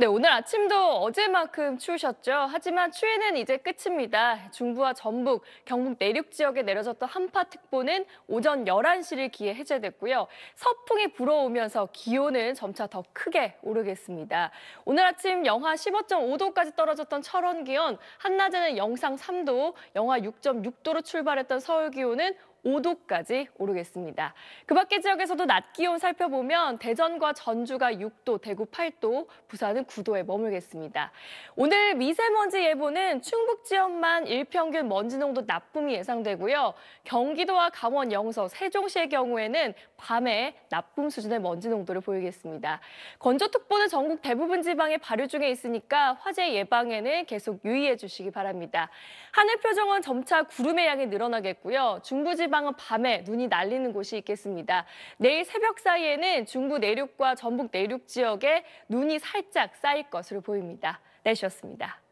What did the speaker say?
네, 오늘 아침도 어제만큼 추우셨죠? 하지만 추위는 이제 끝입니다. 중부와 전북, 경북 내륙 지역에 내려졌던 한파특보는 오전 11시를 기해 해제됐고요. 서풍이 불어오면서 기온은 점차 더 크게 오르겠습니다. 오늘 아침 영하 15.5도까지 떨어졌던 철원 기온, 한낮에는 영상 3도, 영하 6.6도로 출발했던 서울 기온은 5도까지 오르겠습니다. 그 밖의 지역에서도 낮 기온 살펴보면 대전과 전주가 6도, 대구 8도, 부산은 9도에 머물겠습니다. 오늘 미세먼지 예보는 충북 지역만 일평균 먼지 농도 나쁨이 예상되고요. 경기도와 강원 영서, 세종시의 경우에는 밤에 나쁨 수준의 먼지 농도를 보이겠습니다. 건조특보는 전국 대부분 지방에 발효 중에 있으니까 화재 예방에는 계속 유의해 주시기 바랍니다. 하늘 표정은 점차 구름의 양이 늘어나겠고요. 중부지 지방은 밤에 눈이 날리는 곳이 있겠습니다. 내일 새벽 사이에는 중부 내륙과 전북 내륙 지역에 눈이 살짝 쌓일 것으로 보입니다. 날씨습니다 네,